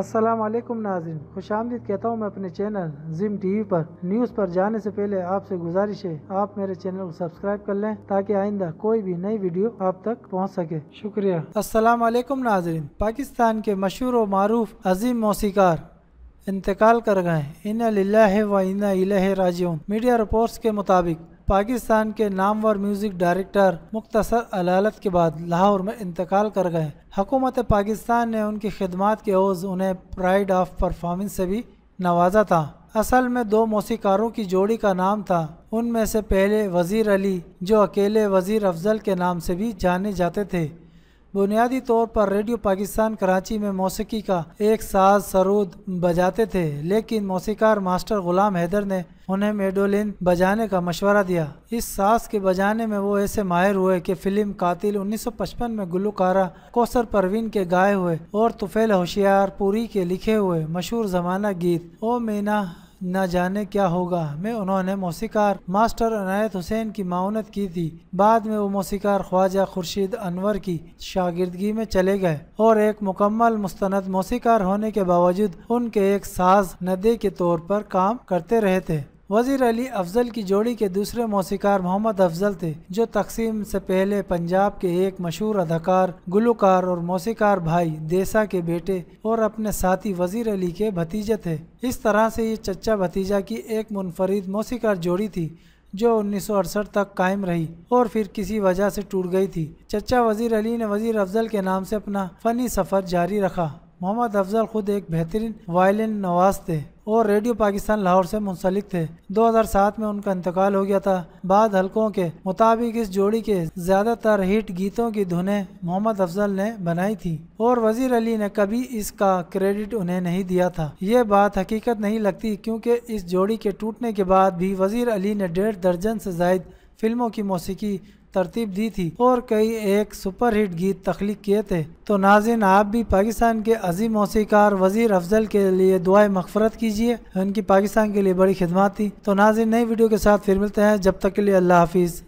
असलम नाजिन खुश आमदीद कहता हूँ मैं अपने चैनल जिम टीवी पर न्यूज़ पर जाने से पहले आपसे गुजारिश है आप मेरे चैनल को सब्सक्राइब कर लें ताकि आइंदा कोई भी नई वीडियो आप तक पहुँच सके शुक्रिया अस्सलाम वालेकुम नाजरीन पाकिस्तान के मशहूर व मरूफ अजीम मौसीकार इंतकाल कर गए इन लाह व इना राज मीडिया रिपोर्ट्स के मुताबिक पाकिस्तान के नामवर म्यूजिक डायरेक्टर मुख्तसर अलालत के बाद लाहौर में इंतकाल कर गए हकूमत पाकिस्तान ने उनकी खिदमत के ओज उन्हें प्राइड ऑफ परफॉर्मेंस से भी नवाजा था असल में दो मौसीकारों की जोड़ी का नाम था उनमें से पहले वज़ीर अली जो अकेले वज़ीर अफजल के नाम से भी जाने जाते थे बुनियादी तौर पर रेडियो पाकिस्तान कराची में मौसीकी का एक साज सरूद बजाते थे लेकिन मौसीकार मास्टर गुलाम हैदर ने उन्हें मेडोलिन बजाने का मशवरा दिया इस सास के बजाने में वो ऐसे माहिर हुए कि फिल्म कातिल 1955 में गुलकारा कोसर परवीन के गाए हुए और तुफेल होशियार पुरी के लिखे हुए मशहूर जमाना गीत ओ मीना न जाने क्या होगा में उन्होंने मौसीकार मास्टर अनायत हुसैन की माउनत की थी बाद में वो मौसीकार ख्वाजा खुर्शीद अनवर की शागिर्दगी में चले गए और एक मुकम्मल मुस्तंद मौसीकार होने के बावजूद उनके एक साज नदे के तौर पर काम करते रहे थे वजीर अली अफजल की जोड़ी के दूसरे मौसीकार मोहम्मद अफजल थे जो तकसीम से पहले पंजाब के एक मशहूर अदाकार गुलकार और मौसीकार भाई देसा के बेटे और अपने साथी वजीर अली के भतीजे थे इस तरह से ये चचा भतीजा की एक मुनफरद मौसीकार जोड़ी थी जो उन्नीस तक कायम रही और फिर किसी वजह से टूट गई थी चचा वजीर अली ने वजीर अफजल के नाम से अपना फ़नी सफ़र जारी रखा मोहम्मद अफजल खुद एक बेहतरीन वायलिन नवाज थे और रेडियो पाकिस्तान लाहौर से मुंसलिक थे 2007 में उनका इंतकाल हो गया था बाद हलकों के मुताबिक इस जोड़ी के ज़्यादातर हिट गीतों की धुनें मोहम्मद अफजल ने बनाई थी और वजीर अली ने कभी इसका क्रेडिट उन्हें नहीं दिया था ये बात हकीकत नहीं लगती क्योंकि इस जोड़ी के टूटने के बाद भी वजीर अली ने डेढ़ दर्जन से जायद फिल्मों की मौसीकी तरतीब दी थी और कई एक सुपरहिट गीत तख्लीक किए थे तो नाजिन आप भी पाकिस्तान के अजीम मौसीकार वजीर अफजल के लिए दुआ मफफरत कीजिए उनकी पाकिस्तान के लिए बड़ी खिदमत थी तो नाजिन नई वीडियो के साथ फिर मिलते हैं जब तक के लिए अल्लाह हाफिज़